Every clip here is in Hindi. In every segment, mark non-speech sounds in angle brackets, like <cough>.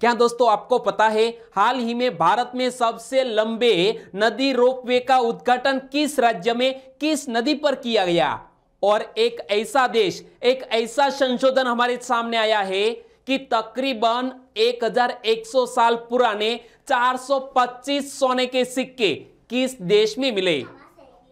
क्या दोस्तों आपको पता है हाल ही में भारत में सबसे लंबे नदी रोपवे का उद्घाटन किस राज्य में किस नदी पर किया गया और एक ऐसा देश एक ऐसा संशोधन हमारे सामने आया है कि तकरीबन 1100 साल पुराने 425 सोने के सिक्के किस देश में मिले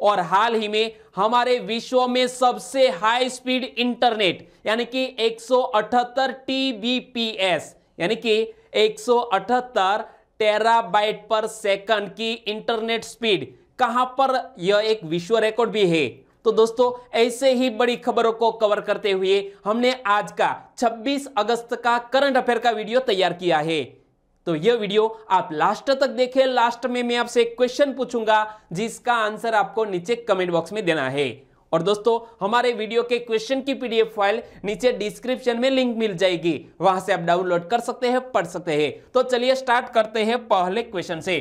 और हाल ही में हमारे विश्व में सबसे हाई स्पीड इंटरनेट यानी कि 178 टीबीपीएस यानी कि एक टेराबाइट पर सेकंड की इंटरनेट स्पीड कहां पर यह एक विश्व रिकॉर्ड भी है तो दोस्तों ऐसे ही बड़ी खबरों को कवर करते हुए हमने आज का 26 अगस्त का करंट अफेयर का वीडियो तैयार किया है तो यह वीडियो आप लास्ट तक देखें लास्ट में मैं आपसे एक क्वेश्चन पूछूंगा जिसका आंसर आपको नीचे कमेंट बॉक्स में देना है और दोस्तों हमारे वीडियो के क्वेश्चन की पीडीएफ फाइल नीचे डिस्क्रिप्शन में लिंक मिल जाएगी वहां से आप डाउनलोड कर सकते हैं पढ़ सकते हैं तो चलिए स्टार्ट करते हैं पहले क्वेश्चन से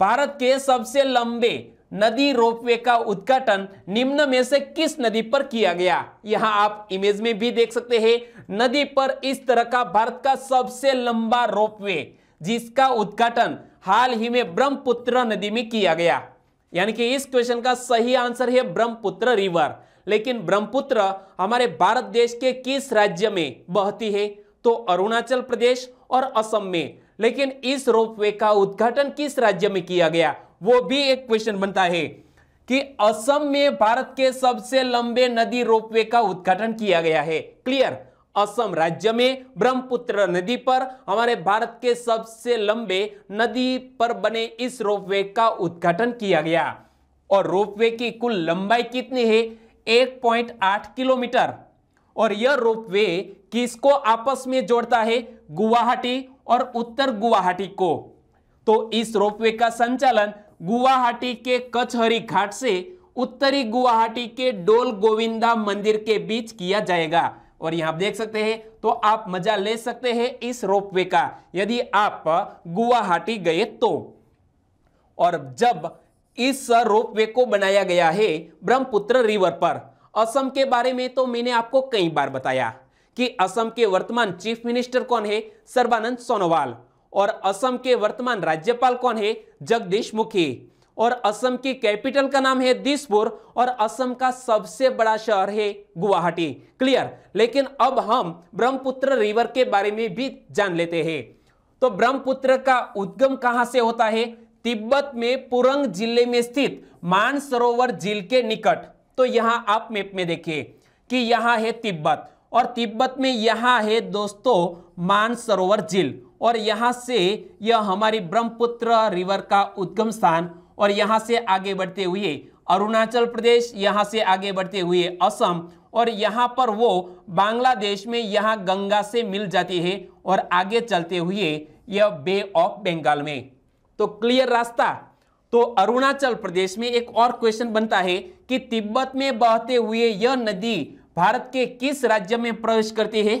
भारत के सबसे लंबे नदी रोपवे का उद्घाटन निम्न में से किस नदी पर किया गया यहां आप इमेज में भी देख सकते हैं नदी पर इस तरह का भारत का सबसे लंबा रोपवे जिसका उद्घाटन हाल ही में ब्रह्मपुत्र नदी में किया गया यानी कि इस क्वेश्चन का सही आंसर है ब्रह्मपुत्र रिवर लेकिन ब्रह्मपुत्र हमारे भारत देश के किस राज्य में बहती है तो अरुणाचल प्रदेश और असम में लेकिन इस रोपवे का उद्घाटन किस राज्य में किया गया वो भी एक क्वेश्चन बनता है कि असम में भारत के सबसे लंबे नदी रोपवे का उद्घाटन किया गया है क्लियर असम राज्य में ब्रह्मपुत्र नदी पर हमारे भारत के सबसे लंबे नदी पर बने इस रोपवे का उद्घाटन किया गया और रोपवे की कुल लंबाई कितनी है 1.8 किलोमीटर और यह रोपवे किसको आपस में जोड़ता है गुवाहाटी और उत्तर गुवाहाटी को तो इस रोपवे का संचालन गुवाहाटी के कचहरी घाट से उत्तरी गुवाहाटी के डोल गोविंदा मंदिर के बीच किया जाएगा और यहाँ आप देख सकते हैं तो आप मजा ले सकते हैं इस रोप वे का यदि आप गुवाहाटी गए तो और जब इस रोप वे को बनाया गया है ब्रह्मपुत्र रिवर पर असम के बारे में तो मैंने आपको कई बार बताया कि असम के वर्तमान चीफ मिनिस्टर कौन है सर्बानंद सोनोवाल और असम के वर्तमान राज्यपाल कौन है जगदीश मुखी और असम की कैपिटल का नाम है दिसपुर और असम का सबसे बड़ा शहर है गुवाहाटी क्लियर लेकिन अब हम ब्रह्मपुत्र रिवर के बारे में भी जान लेते हैं तो ब्रह्मपुत्र का उद्गम कहां से होता है तिब्बत में पुरंग जिले में स्थित मानसरोवर झील के निकट तो यहां आप मैप में देखिए कि यहां है तिब्बत और तिब्बत में यहां है दोस्तों मानसरोवर झील और यहां से यह हमारी ब्रह्मपुत्र रिवर का उद्गम स्थान और यहाँ से आगे बढ़ते हुए अरुणाचल प्रदेश यहाँ से आगे बढ़ते हुए असम और यहाँ पर वो बांग्लादेश में यहाँ गंगा से मिल जाती है और आगे चलते हुए यह बे ऑफ बंगाल में तो क्लियर रास्ता तो अरुणाचल प्रदेश में एक और क्वेश्चन बनता है कि तिब्बत में बहते हुए यह नदी भारत के किस राज्य में प्रवेश करती है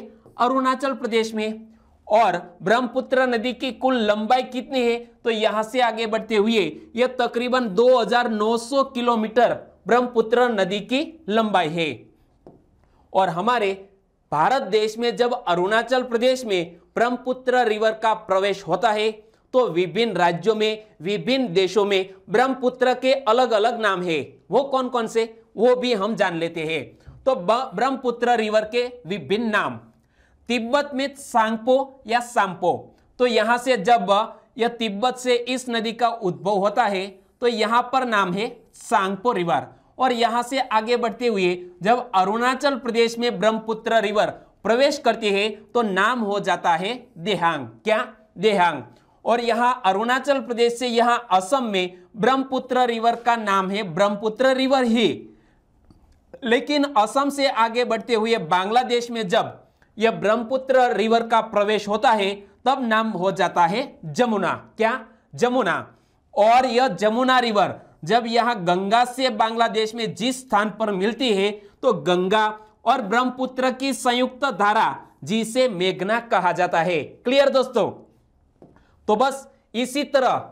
अरुणाचल प्रदेश में और ब्रह्मपुत्र नदी की कुल लंबाई कितनी है तो यहां से आगे बढ़ते हुए यह तकरीबन 2900 किलोमीटर ब्रह्मपुत्र नदी की लंबाई है और हमारे भारत देश में जब अरुणाचल प्रदेश में ब्रह्मपुत्र रिवर का प्रवेश होता है तो विभिन्न राज्यों में विभिन्न देशों में ब्रह्मपुत्र के अलग अलग नाम है वो कौन कौन से वो भी हम जान लेते हैं तो ब्रह्मपुत्र रिवर के विभिन्न नाम तिब्बत में सांगपो या सांपो तो यहां से जब यह तिब्बत से इस नदी का उद्भव होता है तो यहां पर नाम है सांगपो रिवर और यहां से आगे बढ़ते हुए जब अरुणाचल प्रदेश में ब्रह्मपुत्र रिवर प्रवेश करती है तो नाम हो जाता है देहांग क्या देहांग और यहां अरुणाचल प्रदेश से यहां असम में ब्रह्मपुत्र रिवर का नाम है ब्रह्मपुत्र रिवर ही लेकिन असम से आगे बढ़ते हुए बांग्लादेश में जब यह ब्रह्मपुत्र रिवर का प्रवेश होता है तब नाम हो जाता है जमुना क्या जमुना और यह जमुना रिवर जब यह गंगा से बांग्लादेश में जिस स्थान पर मिलती है तो गंगा और ब्रह्मपुत्र की संयुक्त धारा जिसे मेघना कहा जाता है क्लियर दोस्तों तो बस इसी तरह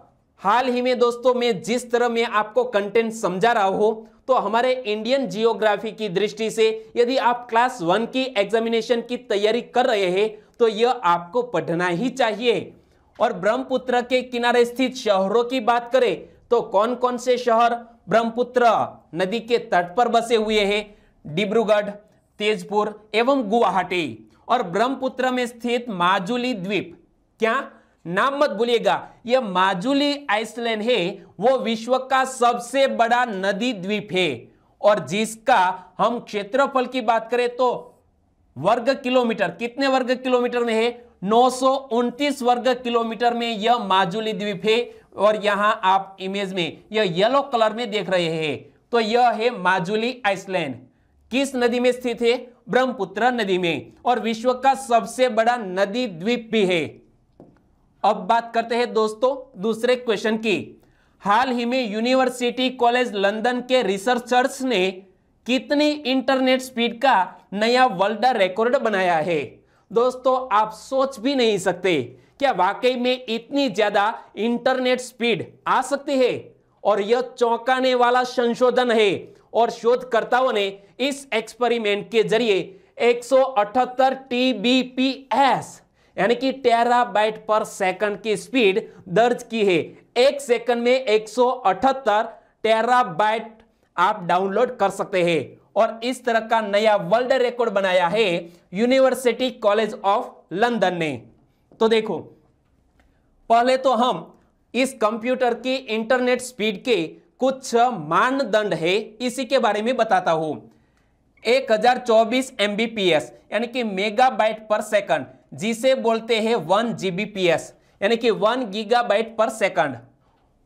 हाल ही में दोस्तों में जिस तरह मैं आपको कंटेंट समझा रहा हूं तो हमारे इंडियन जियोग्राफी की दृष्टि से यदि आप क्लास वन की एग्जामिनेशन की तैयारी कर रहे हैं तो यह आपको पढ़ना ही चाहिए और ब्रह्मपुत्र के किनारे स्थित शहरों की बात करें तो कौन कौन से शहर ब्रह्मपुत्र नदी के तट पर बसे हुए हैं डिब्रूगढ़ तेजपुर एवं गुवाहाटी और ब्रह्मपुत्र में स्थित माजुली द्वीप क्या नाम मत भूलिएगा यह माजुली आइसलैंड है वो विश्व का सबसे बड़ा नदी द्वीप है और जिसका हम क्षेत्रफल की बात करें तो वर्ग किलोमीटर कितने वर्ग किलोमीटर में है नौ वर्ग किलोमीटर में यह माजुली द्वीप है और यहां आप इमेज में यह येलो कलर में देख रहे हैं तो यह है माजुली आइसलैंड किस नदी में स्थित है ब्रह्मपुत्र नदी में और विश्व का सबसे बड़ा नदी द्वीप भी है अब बात करते हैं दोस्तों दूसरे क्वेश्चन की हाल ही में यूनिवर्सिटी कॉलेज लंदन के रिसर्चर्स ने कितनी इंटरनेट स्पीड का नया वर्ल्ड रिकॉर्ड बनाया है दोस्तों आप सोच भी नहीं सकते क्या वाकई में इतनी ज्यादा इंटरनेट स्पीड आ सकती है और यह चौंकाने वाला संशोधन है और शोधकर्ताओं ने इस एक्सपेरिमेंट के जरिए 178 टीबीपीएस यानी कि बाइट पर सेकंड की स्पीड दर्ज की है एक सेकंड में एक बाइट आप डाउनलोड कर सकते हैं और इस तरह का नया वर्ल्ड रिकॉर्ड बनाया है यूनिवर्सिटी कॉलेज ऑफ लंदन ने तो देखो पहले तो हम इस कंप्यूटर की इंटरनेट स्पीड के कुछ मानदंड है इसी के बारे में बताता हूं 1024 एमबीपीएस यानी कि मेगाबाइट पर सेकंड जिसे बोलते हैं वन जी यानी कि वन गीगाबाइट पर सेकंड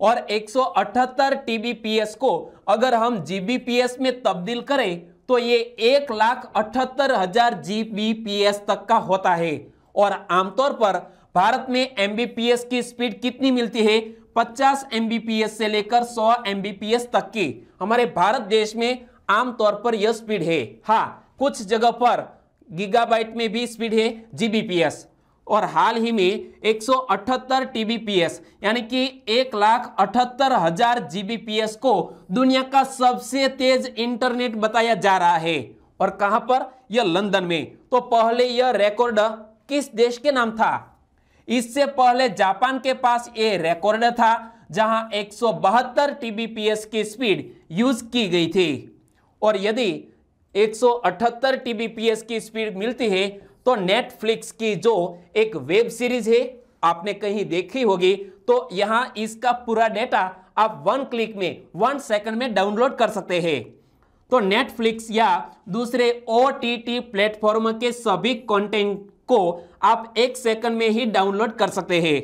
और 178 टीबीपीएस को अगर हम जीबीपीएस में तब्दील करें तो ये एक लाख अठहत्तर हजार जीबीपीएस तक का होता है और आमतौर पर भारत में एमबीपीएस की स्पीड कितनी मिलती है 50 एमबीपीएस से लेकर 100 एमबीपीएस तक की हमारे भारत देश में आमतौर पर यह स्पीड है हाँ कुछ जगह पर गीगाबाइट में भी स्पीड है जीबीपीएस और हाल ही में 178 टीबीपीएस यानी कि एक लाख अठहत्तर हजार जीबीपीएस को दुनिया का सबसे तेज इंटरनेट बताया जा रहा है और कहां पर यह लंदन में तो पहले यह रिकॉर्ड किस देश के नाम था इससे पहले जापान के पास ये रिकॉर्ड था जहां एक टीबीपीएस की स्पीड यूज की गई थी और यदि 178 टीबीपीएस की स्पीड मिलती है तो नेटफ्लिक्स की जो एक वेब सीरीज है आपने कहीं देखी होगी तो यहां इसका पूरा डेटा आप वन क्लिक में वन सेकंड में डाउनलोड कर सकते हैं तो नेटफ्लिक्स या दूसरे ओ टी टी प्लेटफॉर्म के सभी कंटेंट को आप एक सेकंड में ही डाउनलोड कर सकते हैं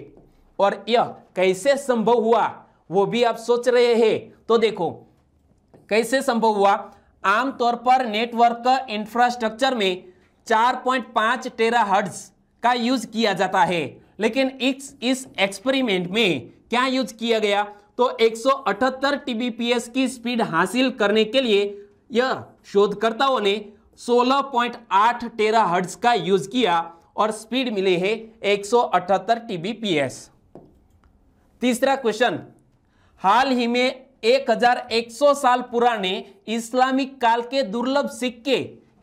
और यह कैसे संभव हुआ वो भी आप सोच रहे हैं तो देखो कैसे संभव हुआ आमतौर पर नेटवर्क इंफ्रास्ट्रक्चर में 4.5 टेरा हर्ट्ज का यूज किया जाता है लेकिन इस इस एक्सपेरिमेंट में क्या यूज किया गया तो 178 टीबीपीएस की स्पीड हासिल करने के लिए यह शोधकर्ताओं ने 16.8 टेरा हर्ट्ज का यूज किया और स्पीड मिली है 178 टीबीपीएस तीसरा क्वेश्चन हाल ही में 1100 साल पुराने इस्लामिक काल के दुर्लभ सिक्के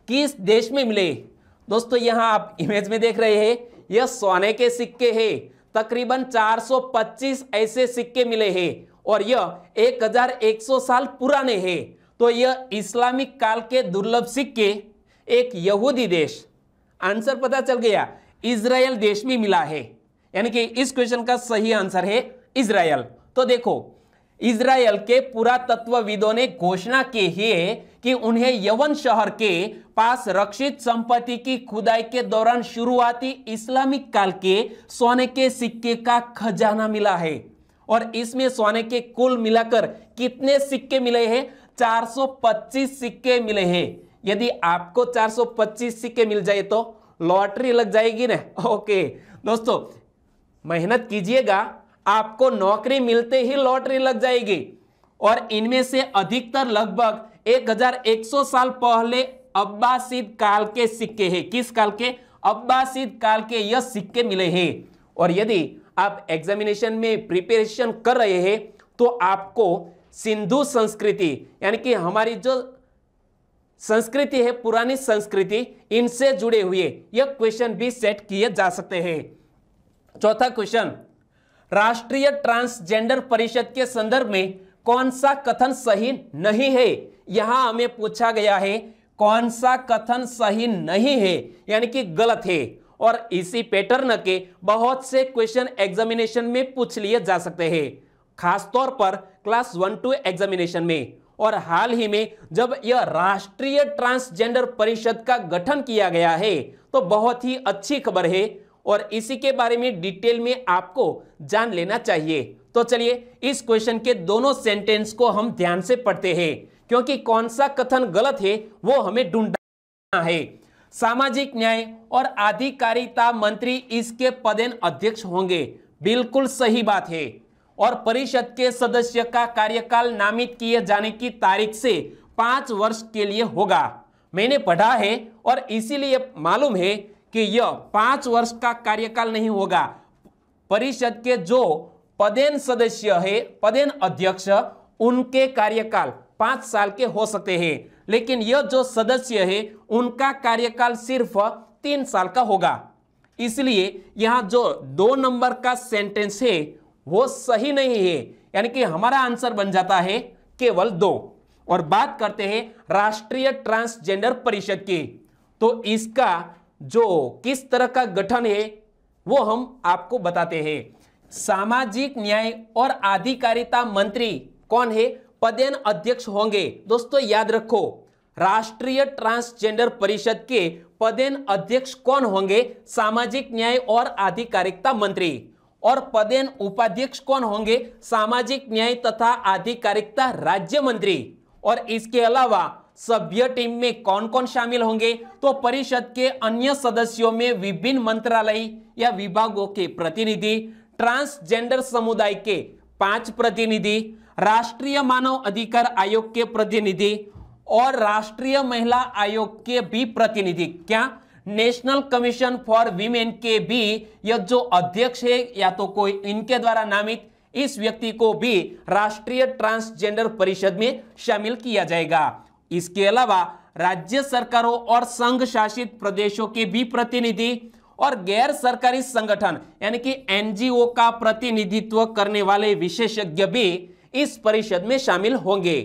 किस देश में मिले दोस्तों यहाँ आप इमेज में देख रहे हैं यह सोने के सिक्के हैं तकरीबन 425 ऐसे सिक्के मिले हैं और यह 1100 साल पुराने हैं तो यह इस्लामिक काल के दुर्लभ सिक्के एक यहूदी देश आंसर पता चल गया इसराइल देश में मिला है यानी कि इस क्वेश्चन का सही आंसर है इसराइल तो देखो इसराइल के पुरातत्वविदों ने घोषणा की है कि उन्हें यवन शहर के पास रक्षित संपत्ति की खुदाई के दौरान शुरुआती इस्लामिक काल के सोने के सिक्के का खजाना मिला है और इसमें सोने के कुल मिलाकर कितने सिक्के मिले हैं 425 सिक्के मिले हैं यदि आपको 425 सिक्के मिल जाए तो लॉटरी लग जाएगी ना <laughs> ओके दोस्तों मेहनत कीजिएगा आपको नौकरी मिलते ही लॉटरी लग जाएगी और इनमें से अधिकतर लगभग 1100 साल पहले अब्बासिद काल के सिक्के हैं किस काल के अब्बासिद काल के यह सिक्के मिले हैं और यदि आप एग्जामिनेशन में प्रिपरेशन कर रहे हैं तो आपको सिंधु संस्कृति यानी कि हमारी जो संस्कृति है पुरानी संस्कृति इनसे जुड़े हुए यह क्वेश्चन भी सेट किए जा सकते हैं चौथा क्वेश्चन राष्ट्रीय ट्रांसजेंडर परिषद के संदर्भ में कौन सा कथन सही नहीं है यहां हमें पूछा गया है कौन सा कथन सही नहीं है यानी कि गलत है और इसी पैटर्न के बहुत से क्वेश्चन एग्जामिनेशन में पूछ लिए जा सकते हैं खासतौर पर क्लास वन टू एग्जामिनेशन में और हाल ही में जब यह राष्ट्रीय ट्रांसजेंडर परिषद का गठन किया गया है तो बहुत ही अच्छी खबर है और इसी के बारे में डिटेल में आपको जान लेना चाहिए तो चलिए इस क्वेश्चन के दोनों सेंटेंस को हम ध्यान से पढ़ते हैं क्योंकि कौन सा कथन गलत है वो हमें ढूंढना है सामाजिक न्याय और आधिकारिता मंत्री इसके पदेन अध्यक्ष होंगे बिल्कुल सही बात है और परिषद के सदस्य का कार्यकाल नामित किए जाने की तारीख से पांच वर्ष के लिए होगा मैंने पढ़ा है और इसीलिए मालूम है कि यह पांच वर्ष का कार्यकाल नहीं होगा परिषद के जो पदेन सदस्य है पदेन अध्यक्ष उनके कार्यकाल पांच साल के हो सकते हैं लेकिन यह जो सदस्य है उनका कार्यकाल सिर्फ तीन साल का होगा इसलिए यहां जो दो नंबर का सेंटेंस है वो सही नहीं है यानी कि हमारा आंसर बन जाता है केवल दो और बात करते हैं राष्ट्रीय ट्रांसजेंडर परिषद की तो इसका जो किस तरह का गठन है वो हम आपको बताते हैं सामाजिक न्याय और आधिकारिता मंत्री कौन है पदेन अध्यक्ष होंगे दोस्तों याद रखो राष्ट्रीय ट्रांसजेंडर परिषद के पदेन अध्यक्ष कौन होंगे सामाजिक न्याय और आधिकारिकता मंत्री और पदेन उपाध्यक्ष कौन होंगे सामाजिक न्याय तथा आधिकारिकता राज्य मंत्री और इसके अलावा सभ्य टीम में कौन कौन शामिल होंगे तो परिषद के अन्य सदस्यों में विभिन्न मंत्रालय या विभागों के प्रतिनिधि ट्रांसजेंडर समुदाय के पांच प्रतिनिधि राष्ट्रीय मानव अधिकार आयोग के प्रतिनिधि और राष्ट्रीय महिला आयोग के भी प्रतिनिधि क्या नेशनल कमीशन फॉर विमेन के भी यह जो अध्यक्ष है या तो कोई इनके द्वारा नामित इस व्यक्ति को भी राष्ट्रीय ट्रांसजेंडर परिषद में शामिल किया जाएगा इसके अलावा राज्य सरकारों और संघ शासित प्रदेशों के भी प्रतिनिधि और गैर सरकारी संगठन यानी कि एनजीओ का प्रतिनिधित्व करने वाले विशेषज्ञ भी इस परिषद में शामिल होंगे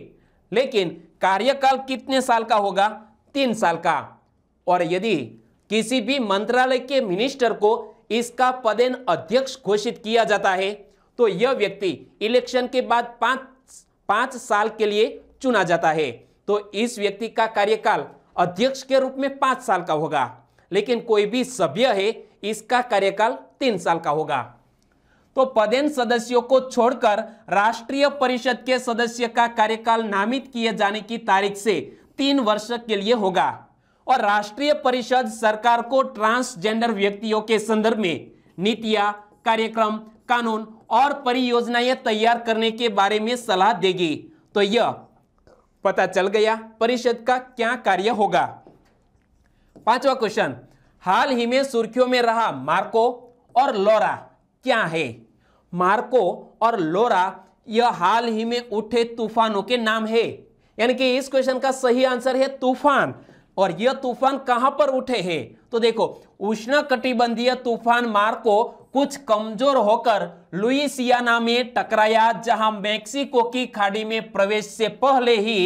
लेकिन कार्यकाल कितने साल का होगा तीन साल का और यदि किसी भी मंत्रालय के मिनिस्टर को इसका पदेन अध्यक्ष घोषित किया जाता है तो यह व्यक्ति इलेक्शन के बाद पांच पांच साल के लिए चुना जाता है तो इस व्यक्ति का कार्यकाल अध्यक्ष के रूप में पांच साल का होगा लेकिन कोई भी सभ्य है इसका कार्यकाल तीन साल का होगा तो पदेन सदस्यों को छोड़कर राष्ट्रीय परिषद के सदस्य का कार्यकाल नामित किए जाने की तारीख से तीन वर्ष के लिए होगा और राष्ट्रीय परिषद सरकार को ट्रांसजेंडर व्यक्तियों के संदर्भ में नीतियां कार्यक्रम कानून और परियोजनाएं तैयार करने के बारे में सलाह देगी तो यह पता चल गया परिषद का क्या कार्य होगा पांचवा क्वेश्चन हाल ही में सुर्खियों में रहा मार्को और लोरा क्या है मार्को और लोरा यह हाल ही में उठे तूफानों के नाम है यानी कि इस क्वेश्चन का सही आंसर है तूफान और यह तूफान कहां पर उठे हैं तो देखो उष्ण कटिबंधीय तूफान मार्को कुछ कमजोर होकर लुइसियाना में टकराया जहां मेक्सिको की खाड़ी में प्रवेश से पहले ही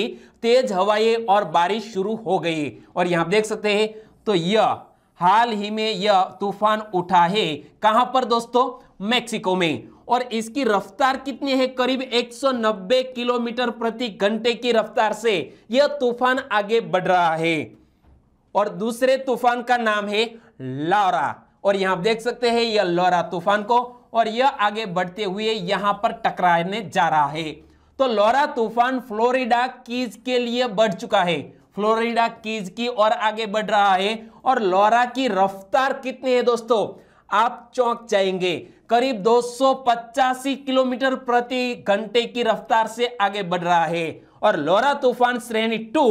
तेज हवाएं और बारिश शुरू हो गई और यहां देख सकते हैं तो यह हाल ही में यह तूफान उठा है कहां पर दोस्तों मेक्सिको में और इसकी रफ्तार कितनी है करीब 190 किलोमीटर प्रति घंटे की रफ्तार से यह तूफान आगे बढ़ रहा है और दूसरे तूफान का नाम है लौरा और यहां आप देख सकते हैं यह लौरा तूफान को और यह आगे बढ़ते हुए यहां पर टकराने जा रहा है तो लौरा तूफान फ्लोरिडा कीज के लिए बढ़ चुका है फ्लोरिडा कीज की ओर आगे बढ़ रहा है और लौरा की रफ्तार कितनी है दोस्तों आप चौंक जाएंगे करीब दो किलोमीटर प्रति घंटे की रफ्तार से आगे बढ़ रहा है और लोरा तूफान श्रेणी टू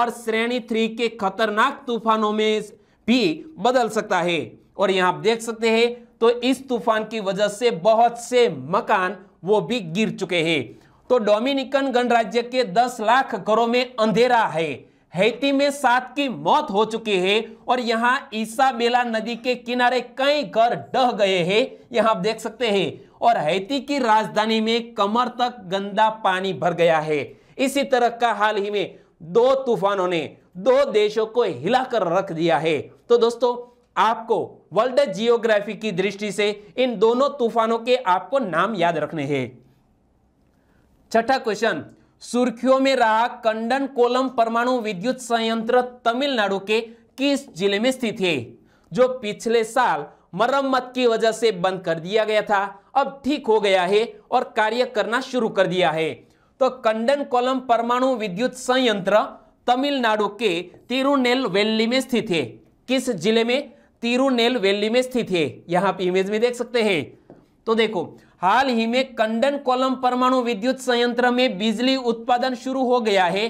और श्रेणी थ्री के खतरनाक तूफानों में भी बदल सकता है और यहां आप देख सकते हैं तो इस तूफान की वजह से बहुत से मकान वो भी गिर चुके हैं तो डोमिनिकन गणराज्य के 10 लाख घरों में अंधेरा है हैती में सात की मौत हो चुकी है और यहाँ ईसाबेला नदी के किनारे कई घर डह गए हैं यहाँ आप देख सकते हैं और हैती की राजधानी में कमर तक गंदा पानी भर गया है इसी तरह का हाल ही में दो तूफानों ने दो देशों को हिलाकर रख दिया है तो दोस्तों आपको वर्ल्ड जियोग्राफी की दृष्टि से इन दोनों तूफानों के आपको नाम याद रखने हैं छठा क्वेश्चन सुर्खियों में रहा कंडन कोलम परमाणु विद्युत संयंत्र तमिलनाडु के किस जिले में स्थित है जो पिछले साल मरम्मत की वजह से बंद कर दिया गया था अब ठीक हो गया है और कार्य करना शुरू कर दिया है तो कंडन कोलम परमाणु विद्युत संयंत्र तमिलनाडु के तिरुनेल वेली में स्थित है किस जिले में तिरुनेल वेल्ली में स्थित है यहां पे इमेज में देख सकते हैं तो देखो हाल ही में कंडन कोलम परमाणु विद्युत संयंत्र में बिजली उत्पादन शुरू हो गया है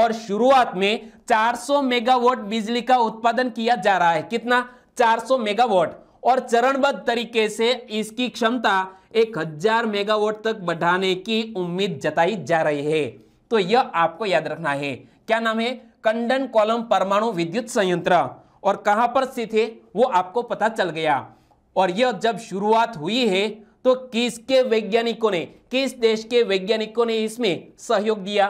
और शुरुआत में 400 मेगावाट बिजली का उत्पादन किया जा रहा है कितना 400 मेगावाट और चरणबद्ध तरीके से इसकी क्षमता एक हजार मेगावाट तक बढ़ाने की उम्मीद जताई जा रही है तो यह आपको याद रखना है क्या नाम है कंडन कॉलम परमाणु विद्युत संयंत्र और कहां पर स्थित है वो आपको पता चल गया और यह जब शुरुआत हुई है तो किसके वैज्ञानिकों ने किस देश के वैज्ञानिकों ने इसमें सहयोग दिया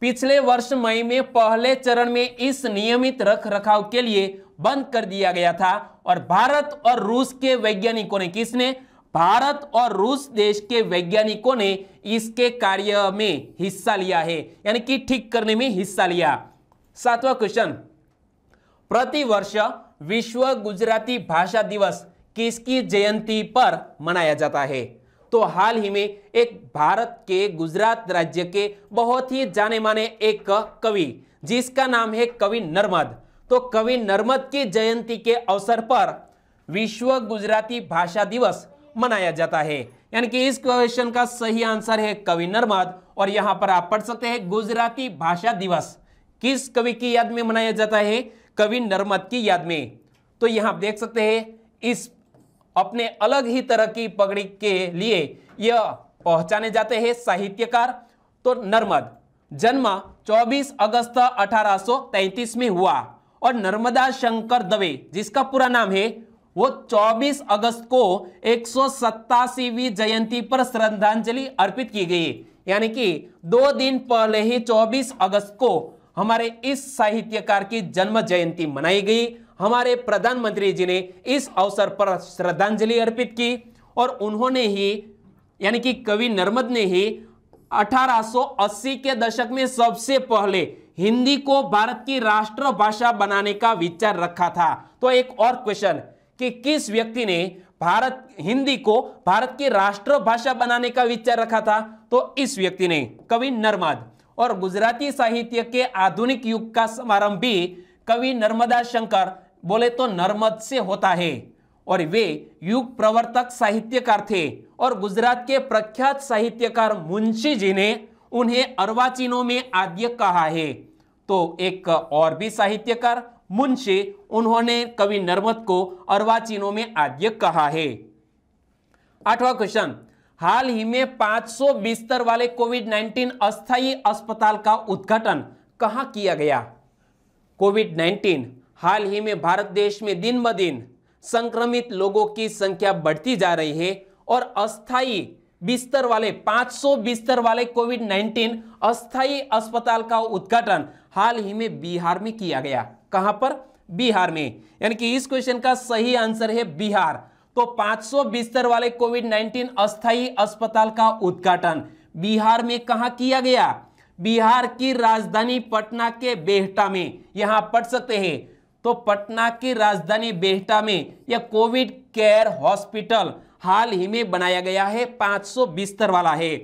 पिछले वर्ष मई में पहले चरण में इस नियमित रख रखाव के लिए बंद कर दिया गया था और भारत और रूस के वैज्ञानिकों ने किसने भारत और रूस देश के वैज्ञानिकों ने इसके कार्य में हिस्सा लिया है यानी कि ठीक करने में हिस्सा लिया सातवां क्वेश्चन प्रतिवर्ष विश्व गुजराती भाषा दिवस किसकी जयंती पर मनाया जाता है तो हाल ही में एक भारत के गुजरात राज्य के बहुत ही जाने माने एक कवि जिसका नाम है कवि नर्मद तो कवि नर्मद की जयंती के अवसर पर विश्व गुजराती भाषा दिवस मनाया जाता है यानी कि इस क्वेश्चन का सही आंसर है कवि नर्मद और यहाँ पर आप पढ़ सकते हैं गुजराती भाषा दिवस किस कवि की याद में मनाया जाता है कवि नर्मद की याद में तो यहाँ देख सकते हैं इस अपने अलग ही तरह की पगड़ी के लिए यह पहचाने जाते हैं साहित्यकार तो नर्मद जन्म 24 अगस्त 1833 में हुआ और नर्मदा शंकर दवे जिसका पूरा नाम है वो 24 अगस्त को एक सौ जयंती पर श्रद्धांजलि अर्पित की गई यानी कि दो दिन पहले ही 24 अगस्त को हमारे इस साहित्यकार की जन्म जयंती मनाई गई हमारे प्रधानमंत्री जी ने इस अवसर पर श्रद्धांजलि अर्पित की और उन्होंने ही यानी कि कवि नर्मद ने ही 1880 के दशक में सबसे पहले हिंदी को भारत की राष्ट्रभाषा बनाने का विचार रखा था तो एक और क्वेश्चन कि किस व्यक्ति ने भारत हिंदी को भारत की राष्ट्रभाषा बनाने का विचार रखा था तो इस व्यक्ति ने कवि नर्मद और गुजराती साहित्य के आधुनिक युग का समारंभ भी कवि नर्मदा शंकर बोले तो नर्मद से होता है और वे युग प्रवर्तक साहित्यकार थे और गुजरात के प्रख्यात साहित्यकार मुंशी जी ने उन्हें अर्वाचीनों में आद्य कहा है तो एक और भी साहित्यकार मुंशी उन्होंने कवि नर्मद को अर्वाचीनों में आद्य कहा है आठवां क्वेश्चन हाल ही में 500 बिस्तर वाले कोविड 19 अस्थायी अस्पताल का उद्घाटन कहा किया गया कोविड 19 हाल ही में भारत देश में दिन ब दिन संक्रमित लोगों की संख्या बढ़ती जा रही है और अस्थायी बिस्तर वाले 500 बिस्तर वाले कोविड 19 अस्थायी अस्पताल का उद्घाटन हाल ही में बिहार में किया गया कहां पर बिहार में यानी कि इस क्वेश्चन का सही आंसर है बिहार तो 500 बिस्तर वाले कोविड 19 अस्थायी अस्पताल का उद्घाटन बिहार में कहा किया गया बिहार की राजधानी पटना के बेहटा में यहां पढ़ सकते हैं तो पटना की राजधानी बेहटा में यह कोविड केयर हॉस्पिटल हाल ही में बनाया गया है 500 बिस्तर वाला है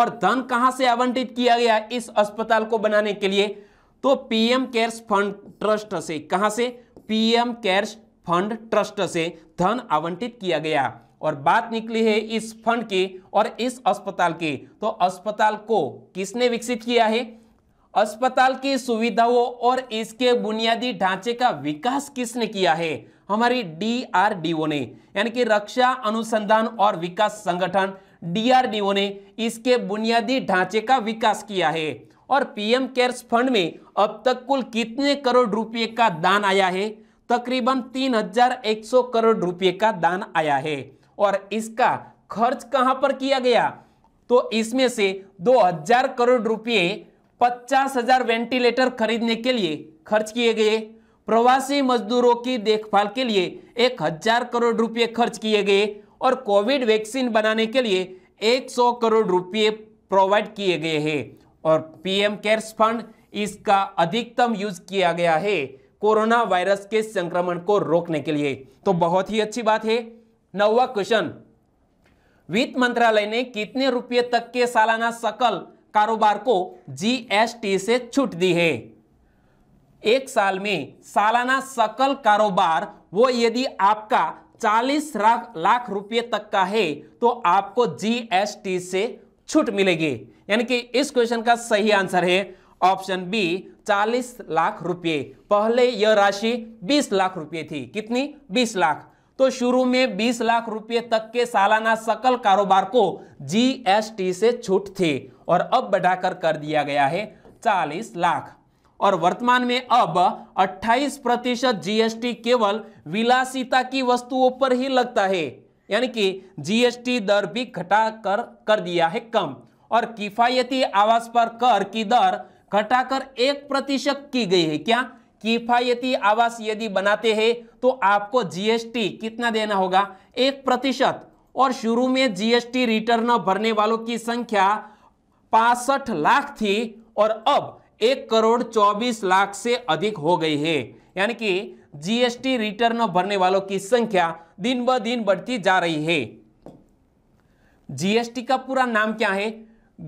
और धन कहां से आवंटित किया गया इस अस्पताल को बनाने के लिए तो पीएम केयर्स फंड ट्रस्ट से कहां से पीएम केयर्स फंड ट्रस्ट से धन आवंटित किया गया और बात निकली है इस फंड की और इस अस्पताल की तो अस्पताल को किसने विकसित किया है अस्पताल की सुविधाओं और इसके बुनियादी ढांचे का विकास किसने किया है हमारी डीआरडीओ ने यानी कि रक्षा अनुसंधान और विकास संगठन डीआरडीओ ने इसके बुनियादी ढांचे का विकास किया है और पीएम केयर्स फंड में अब तक कुल कितने करोड़ रुपए का दान आया है तकरीबन 3,100 करोड़ रुपए का दान आया है और इसका खर्च कहां पर किया गया तो इसमें से 2,000 करोड़ रुपए 50,000 वेंटिलेटर खरीदने के लिए खर्च किए गए प्रवासी मजदूरों की देखभाल के लिए एक हजार करोड़ रुपए खर्च किए गए और कोविड वैक्सीन बनाने के लिए 100 करोड़ रुपए प्रोवाइड किए गए हैं और पीएम केयर्स फंड इसका अधिकतम यूज किया गया है कोरोना वायरस के संक्रमण को रोकने के लिए तो बहुत ही अच्छी बात है नौवा क्वेश्चन वित्त मंत्रालय ने कितने रुपये तक के सालाना सकल कारोबार को जीएसटी से छूट दी है एक साल में सालाना सकल कारोबार वो यदि आपका 40 लाख लाख रुपए तक का है तो आपको जीएसटी से छूट मिलेगी यानी कि इस क्वेश्चन का सही आंसर है ऑप्शन बी 40 लाख रुपए पहले यह राशि 20 लाख रुपए थी कितनी 20 लाख तो शुरू में 20 लाख रुपए तक के सालाना सकल कारोबार को जीएसटी से छूट थी और अब बढ़ाकर कर दिया गया है 40 लाख और वर्तमान में अब 28 प्रतिशत जीएसटी केवल विलासिता की वस्तुओं पर ही लगता है यानी कि जीएसटी दर भी घटा कर दिया है कम और किफायती आवास पर कर की दर घटाकर एक प्रतिशत की गई है क्या किफायती आवास यदि बनाते हैं तो आपको जीएसटी कितना देना होगा एक प्रतिशत और शुरू में जीएसटी रिटर्न भरने वालों की संख्या पासठ लाख थी और अब एक करोड़ चौबीस लाख से अधिक हो गई है यानी कि जीएसटी रिटर्न भरने वालों की संख्या दिन ब दिन बढ़ती जा रही है जीएसटी का पूरा नाम क्या है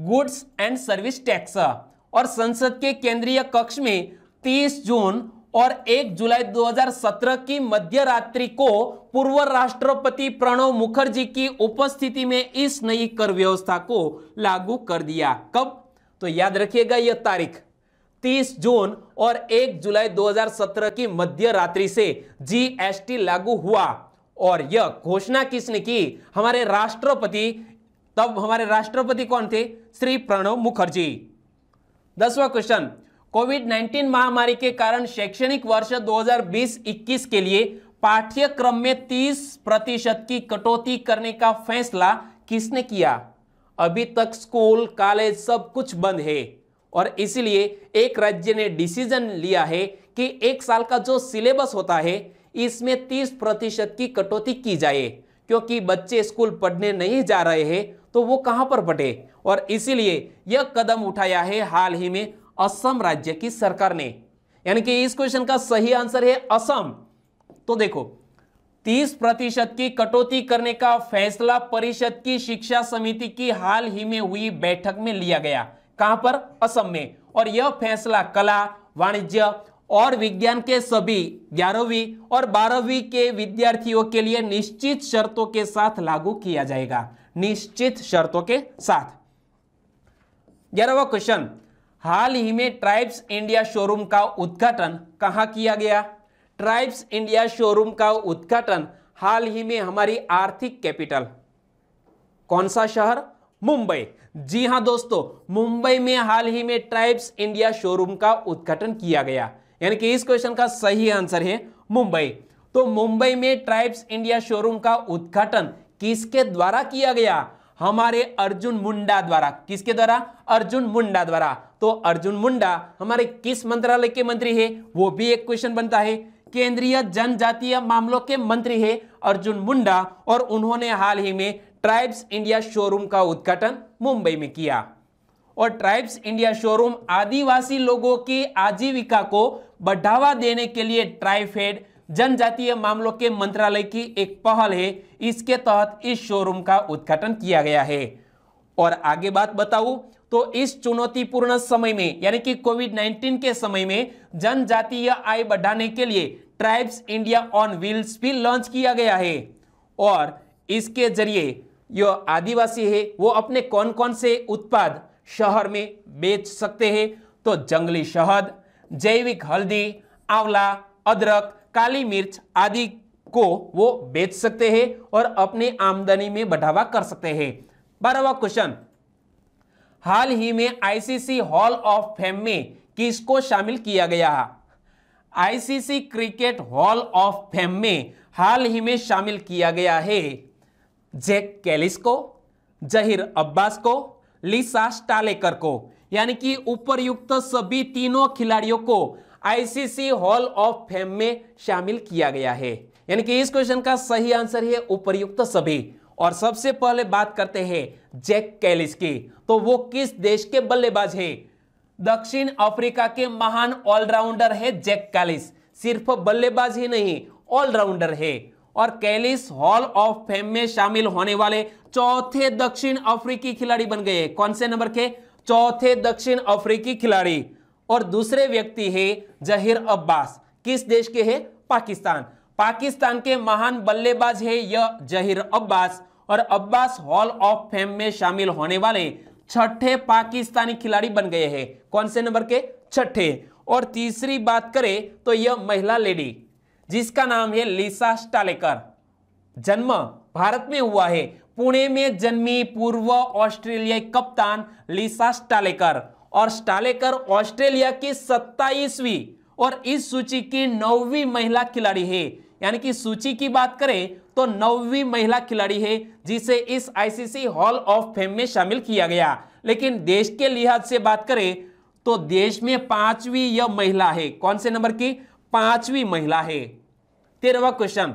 गुड्स एंड सर्विस टैक्स और संसद के केंद्रीय कक्ष में 30 जून और 1 जुलाई 2017 की मध्य रात्रि को पूर्व राष्ट्रपति प्रणब मुखर्जी की उपस्थिति में इस नई कर व्यवस्था को लागू कर दिया कब तो याद रखिएगा यह तारीख 30 जून और 1 जुलाई 2017 की मध्य रात्रि से जीएसटी लागू हुआ और यह घोषणा किसने की हमारे राष्ट्रपति तब हमारे राष्ट्रपति कौन थे श्री प्रणब मुखर्जी दसवा क्वेश्चन कोविड 19 महामारी के कारण शैक्षणिक वर्ष 2020-21 के लिए पाठ्यक्रम में 30 प्रतिशत की कटौती करने का फैसला किसने किया अभी तक स्कूल कॉलेज सब कुछ बंद है और इसीलिए एक राज्य ने डिसीजन लिया है कि एक साल का जो सिलेबस होता है इसमें तीस प्रतिशत की कटौती की जाए क्योंकि बच्चे स्कूल पढ़ने नहीं जा रहे हैं तो वो कहाँ पर पढ़े और इसीलिए यह कदम उठाया है हाल ही में असम राज्य की सरकार ने यानी कि इस क्वेश्चन का सही आंसर है असम तो देखो 30 प्रतिशत की कटौती करने का फैसला परिषद की शिक्षा समिति की हाल ही में हुई बैठक में लिया गया कहां पर असम में और यह फैसला कला वाणिज्य और विज्ञान के सभी ग्यारहवीं और बारहवीं के विद्यार्थियों के लिए निश्चित शर्तों के साथ लागू किया जाएगा निश्चित शर्तों के साथ ग्यारहवा क्वेश्चन हाल ही में ट्राइब्स इंडिया शोरूम का उद्घाटन कहा किया गया ट्राइब्स इंडिया शोरूम का उद्घाटन हाल ही में हमारी आर्थिक कैपिटल कौन सा शहर मुंबई जी हां दोस्तों मुंबई में हाल ही में ट्राइब्स इंडिया शोरूम का उद्घाटन किया गया यानी कि इस क्वेश्चन का सही आंसर है मुंबई तो मुंबई में ट्राइब्स इंडिया शोरूम का उद्घाटन किसके द्वारा किया गया हमारे अर्जुन मुंडा द्वारा किसके द्वारा अर्जुन मुंडा द्वारा तो अर्जुन मुंडा हमारे किस मंत्रालय के मंत्री है वो भी एक क्वेश्चन बनता है केंद्रीय जनजातीय मामलों के मंत्री है अर्जुन मुंडा और उन्होंने हाल ही में ट्राइब्स इंडिया शोरूम का उद्घाटन मुंबई में किया और ट्राइब्स इंडिया शोरूम आदिवासी लोगों की आजीविका को बढ़ावा देने के लिए ट्राइफेड जनजातीय मामलों के मंत्रालय की एक पहल है इसके तहत इस शोरूम का उद्घाटन किया गया है और आगे बात बताऊं तो इस चुनौतीपूर्ण समय में यानी कि कोविड 19 के समय में जनजातीय आय बढ़ाने के लिए ट्राइब्स इंडिया ऑन व्हील्स भी लॉन्च किया गया है और इसके जरिए जो आदिवासी है वो अपने कौन कौन से उत्पाद शहर में बेच सकते हैं तो जंगली शहद जैविक हल्दी आंवला अदरक काली मिर्च आदि को वो बेच सकते हैं और अपनी आमदनी में बढ़ावा कर सकते हैं बारहवा क्वेश्चन हाल ही में आईसीसी हॉल ऑफ फेम में किसको शामिल किया गया ICC Cricket Hall of Fame में हाल ही में शामिल किया गया है जैक कैलिस को जहीर अब्बास को लिसा स्टालेकर को यानी कि उपरयुक्त सभी तीनों खिलाड़ियों को आईसीसी हॉल ऑफ फेम में शामिल किया गया है यानी कि इस क्वेश्चन का सही आंसर है उपरयुक्त सभी और सबसे पहले बात करते हैं जैक कैलिस की तो वो किस देश के बल्लेबाज हैं दक्षिण अफ्रीका के महान ऑलराउंडर है जैक कैलिस सिर्फ बल्लेबाज ही नहीं ऑलराउंडर है और कैलिस हॉल ऑफ फेम में शामिल होने वाले चौथे दक्षिण अफ्रीकी खिलाड़ी बन गए कौन से नंबर के चौथे दक्षिण अफ्रीकी खिलाड़ी और दूसरे व्यक्ति है जहीर अब्बास किस देश के है पाकिस्तान पाकिस्तान के महान बल्लेबाज है यह जहीर अब्बास और अब्बास हॉल ऑफ फेम में शामिल होने वाले छठे पाकिस्तानी खिलाड़ी बन गए हैं कौन से नंबर के छठे और तीसरी बात करें तो यह महिला लेडी जिसका नाम है लिसा स्टालेकर जन्म भारत में हुआ है पुणे में जन्मी पूर्व ऑस्ट्रेलियाई कप्तान लिसा स्टालेकर और स्टालेकर ऑस्ट्रेलिया की सत्ताईसवीं और इस सूची की नौवीं महिला खिलाड़ी है यानी कि सूची की बात करें तो नौवीं महिला खिलाड़ी है जिसे इस आईसीसी हॉल ऑफ फेम में शामिल किया गया लेकिन देश के लिहाज से बात करें तो देश में पांचवी यह महिला है कौन से नंबर की पांचवी महिला है तेरहवा क्वेश्चन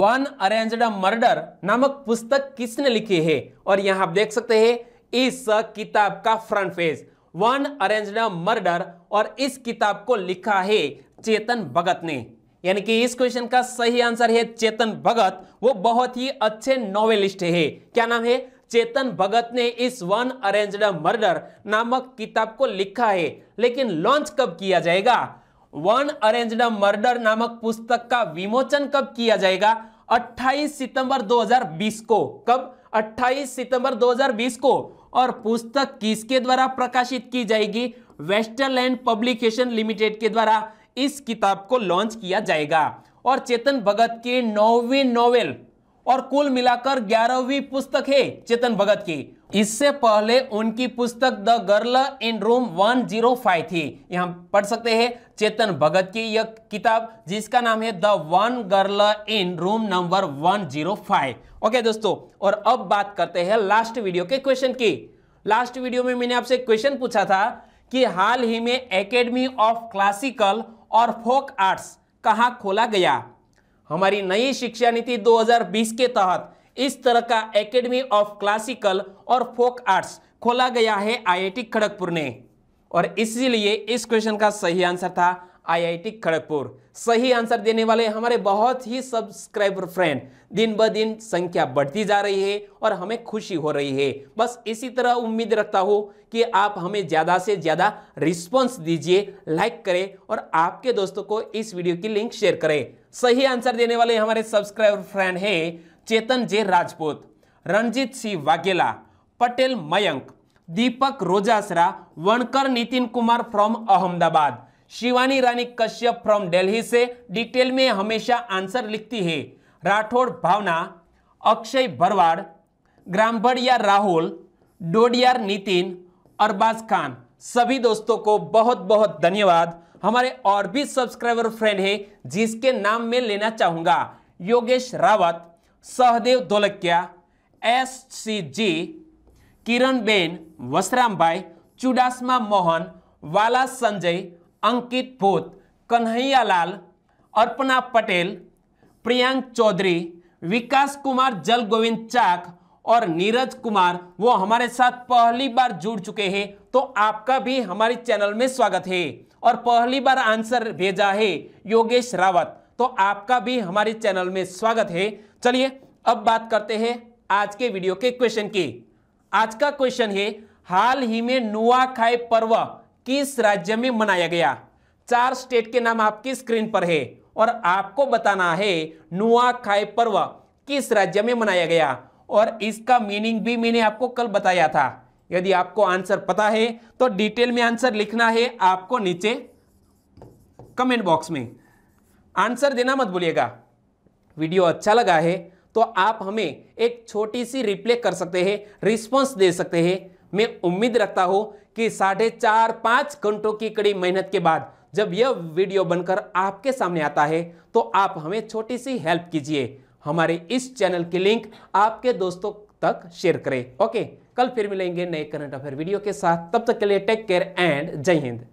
वन अरेंज्ड मर्डर नामक पुस्तक किसने लिखी है और यहां आप देख सकते हैं इस किताब का front page One Arranged Murder और इस किताब को लिखा है चेतन भगत ने यानी कि इस क्वेश्चन का सही आंसर है चेतन भगत वो बहुत ही अच्छे नॉवेलिस्ट है क्या नाम है चेतन भगत ने इस वन अरेंज्ड मर्डर नामक किताब को लिखा है लेकिन लॉन्च कब किया जाएगा वन अरेंज्ड मर्डर नामक पुस्तक का विमोचन कब किया जाएगा 28 सितंबर 2020 को कब 28 सितंबर 2020 को और पुस्तक किसके द्वारा प्रकाशित की जाएगी वेस्टरलैंड पब्लिकेशन लिमिटेड के द्वारा इस किताब को लॉन्च किया जाएगा और चेतन भगत की नौवीं नोवेल और कुल मिलाकर ग्यारहवीं पुस्तक है चेतन भगत की इससे पहले उनकी पुस्तक द गर्ल इन रूम 105 थी ये पढ़ सकते हैं चेतन भगत की यह किताब जिसका नाम है The One Girl in Room Number 105 okay दोस्तों और अब बात करते हैं लास्ट वीडियो के क्वेश्चन की लास्ट वीडियो में मैंने आपसे क्वेश्चन पूछा था कि हाल ही में एकेडमी ऑफ क्लासिकल और फोक आर्ट्स कहाँ खोला गया हमारी नई शिक्षा नीति दो के तहत इस तरह का एकेडमी ऑफ क्लासिकल और फोक आर्ट्स खोला गया है आईआईटी खड़गपुर ने और इसीलिए इस क्वेश्चन का सही आंसर था आईआईटी खड़गपुर सही आंसर देने वाले हमारे बहुत ही सब्सक्राइबर फ्रेंड दिन ब दिन संख्या बढ़ती जा रही है और हमें खुशी हो रही है बस इसी तरह उम्मीद रखता हूँ कि आप हमें ज़्यादा से ज़्यादा रिस्पॉन्स दीजिए लाइक करें और आपके दोस्तों को इस वीडियो की लिंक शेयर करें सही आंसर देने वाले हमारे सब्सक्राइबर फ्रेंड हैं चेतन राजपूत रणजीत सिंह वाघेला पटेल मयंक दीपक रोजासरा वनकर नितिन कुमार फ्रॉम अहमदाबाद शिवानी रानी कश्यप फ्रॉम दिल्ली से डिटेल में हमेशा आंसर लिखती है राठौड़ भावना अक्षय भरवाड़ ग्रामभड़िया राहुल डोडियार नितिन अरबाज खान सभी दोस्तों को बहुत बहुत धन्यवाद हमारे और भी सब्सक्राइबर फ्रेंड है जिसके नाम में लेना चाहूँगा Yogesh Rawat Sahdev S C G Kiran ben Vasram bhai Chudasama Mohan वाला संजय अंकित भोत कन्हैया लाल अर्पणा पटेल प्रियांक चौधरी विकास कुमार जल गोविंद चाक और नीरज कुमार वो हमारे साथ पहली बार जुड़ चुके हैं तो आपका भी हमारे चैनल में स्वागत है और पहली बार आंसर भेजा है योगेश रावत तो आपका भी हमारे चैनल में स्वागत है चलिए अब बात करते हैं आज के वीडियो के क्वेश्चन की आज का क्वेश्चन है हाल ही में नुआखाई पर्व किस राज्य में मनाया गया चार स्टेट के नाम आपकी स्क्रीन पर है और आपको बताना है नुआखाई पर्व किस राज्य में मनाया गया और इसका मीनिंग भी मैंने आपको कल बताया था यदि आपको आंसर पता है तो डिटेल में आंसर लिखना है आपको नीचे कमेंट बॉक्स में आंसर देना मत भूलिएगा वीडियो अच्छा लगा है तो आप हमें एक छोटी सी रिप्ले कर सकते हैं रिस्पॉन्स दे सकते हैं मैं उम्मीद रखता हूं कि साढ़े चार पांच घंटों की कड़ी मेहनत के बाद जब यह वीडियो बनकर आपके सामने आता है तो आप हमें छोटी सी हेल्प कीजिए हमारे इस चैनल की लिंक आपके दोस्तों तक शेयर करें ओके कल फिर मिलेंगे नए करंट अफेयर वीडियो के साथ तब तक के लिए टेक केयर एंड जय हिंद